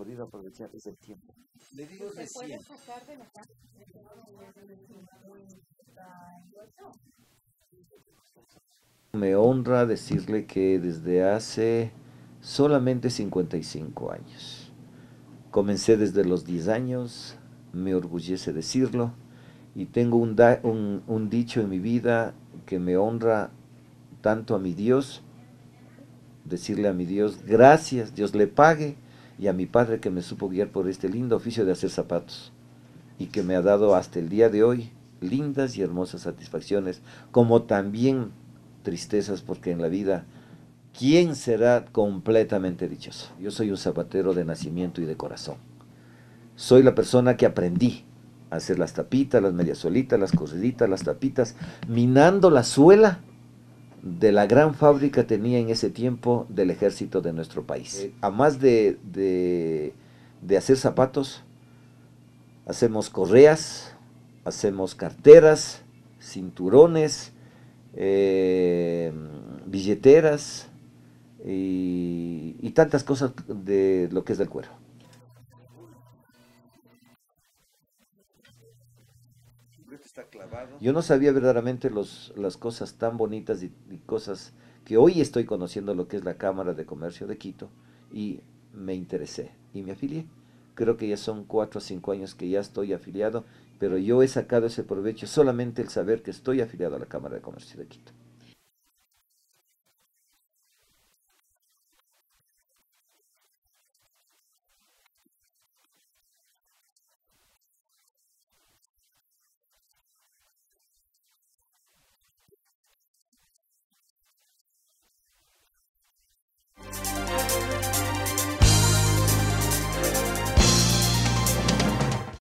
podido aprovechar ese tiempo. Me honra decirle que desde hace solamente 55 años. Comencé desde los 10 años, me orgullece decirlo, y tengo un, un dicho en mi vida que me honra tanto a mi Dios, decirle a mi Dios, gracias, Dios le pague y a mi padre que me supo guiar por este lindo oficio de hacer zapatos y que me ha dado hasta el día de hoy lindas y hermosas satisfacciones, como también tristezas, porque en la vida, ¿quién será completamente dichoso? Yo soy un zapatero de nacimiento y de corazón. Soy la persona que aprendí a hacer las tapitas, las mediasolitas, las corriditas, las tapitas, minando la suela de la gran fábrica tenía en ese tiempo del ejército de nuestro país. A más de, de, de hacer zapatos, hacemos correas, hacemos carteras, cinturones, eh, billeteras y, y tantas cosas de lo que es del cuero. Yo no sabía verdaderamente los, las cosas tan bonitas y, cosas que hoy estoy conociendo lo que es la Cámara de Comercio de Quito y me interesé y me afilié. Creo que ya son cuatro o cinco años que ya estoy afiliado, pero yo he sacado ese provecho solamente el saber que estoy afiliado a la Cámara de Comercio de Quito.